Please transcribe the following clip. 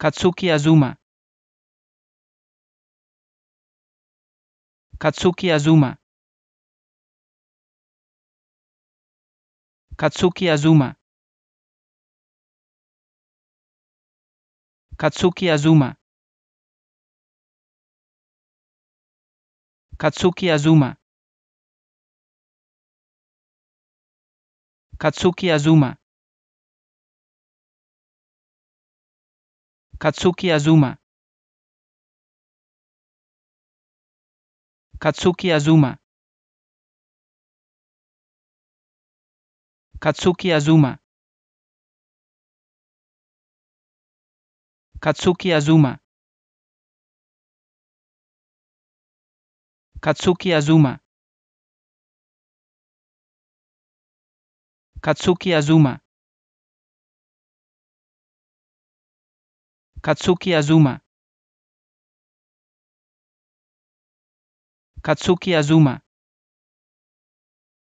Katsuki Azuma Katsuki Azuma Katsuki Azuma Katsuki Azuma Katsuki Azuma Katsuki Azuma Katsuki Azuma Katsuki Azuma Katsuki Azuma Katsuki Azuma Katsuki Azuma Katsuki Azuma Katsuki Azuma Katsuki Azuma